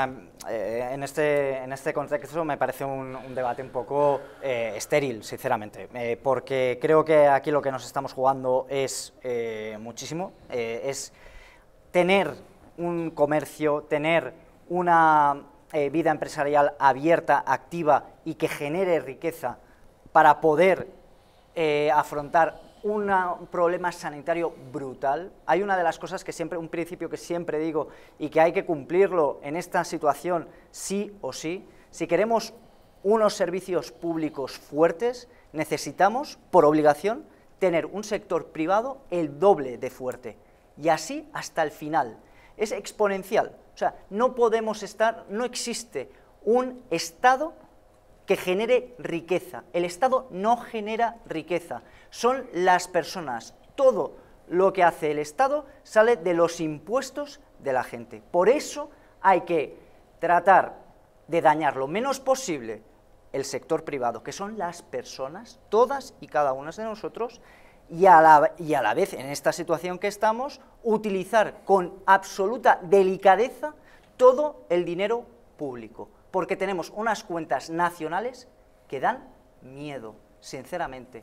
Ah, eh, en, este, en este contexto me parece un, debate un poco eh, estéril, sinceramente, eh, porque creo que aquí lo que nos estamos jugando es muchísimo, es tener un comercio, tener una vida empresarial abierta, activa y que genere riqueza para poder afrontar Ah, un problema sanitario brutal. Hay una de las cosas que siempre, un principio que siempre digo y que hay que cumplirlo en esta situación sí o sí. Si queremos unos servicios públicos fuertes, necesitamos, por obligación, tener un sector privado el doble de fuerte. Y así hasta el final. Es exponencial. O sea, no podemos estar, no existe un Estado que genere riqueza. El Estado no genera riqueza, son las personas. Todo lo que hace el Estado sale de los impuestos de la gente. Por eso hay que tratar de dañar lo menos posible el sector privado, que son las personas, todas y cada una de nosotros, y a, la, y a la vez, en esta situación que estamos, utilizar con absoluta delicadeza todo el dinero público porque tenemos unas cuentas nacionales que dan miedo, sinceramente.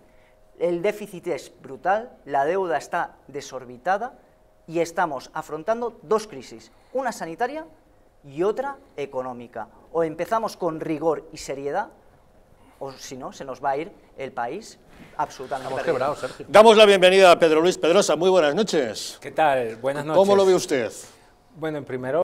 El déficit es brutal, la deuda está desorbitada y estamos afrontando dos crisis, una sanitaria y otra económica. O empezamos con rigor y seriedad, o si no, se nos va a ir el país absolutamente. Sergio. Damos la bienvenida a Pedro Luis Pedrosa. Muy buenas noches. ¿Qué tal? Buenas noches. ¿Cómo lo ve usted? Bueno, en primero...